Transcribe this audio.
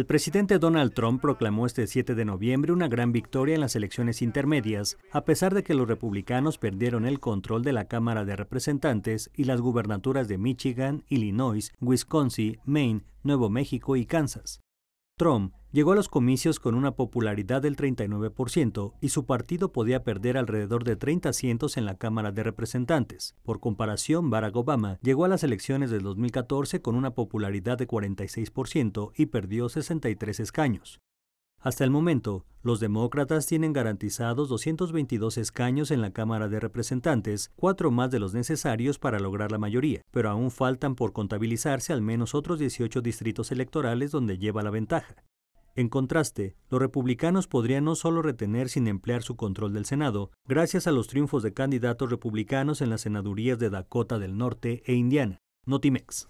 El presidente Donald Trump proclamó este 7 de noviembre una gran victoria en las elecciones intermedias, a pesar de que los republicanos perdieron el control de la Cámara de Representantes y las gubernaturas de Michigan, Illinois, Wisconsin, Maine, Nuevo México y Kansas. Trump Llegó a los comicios con una popularidad del 39% y su partido podía perder alrededor de 30 asientos en la Cámara de Representantes. Por comparación, Barack Obama llegó a las elecciones del 2014 con una popularidad de 46% y perdió 63 escaños. Hasta el momento, los demócratas tienen garantizados 222 escaños en la Cámara de Representantes, cuatro más de los necesarios para lograr la mayoría, pero aún faltan por contabilizarse al menos otros 18 distritos electorales donde lleva la ventaja. En contraste, los republicanos podrían no solo retener sin emplear su control del Senado, gracias a los triunfos de candidatos republicanos en las senadurías de Dakota del Norte e Indiana, Notimex.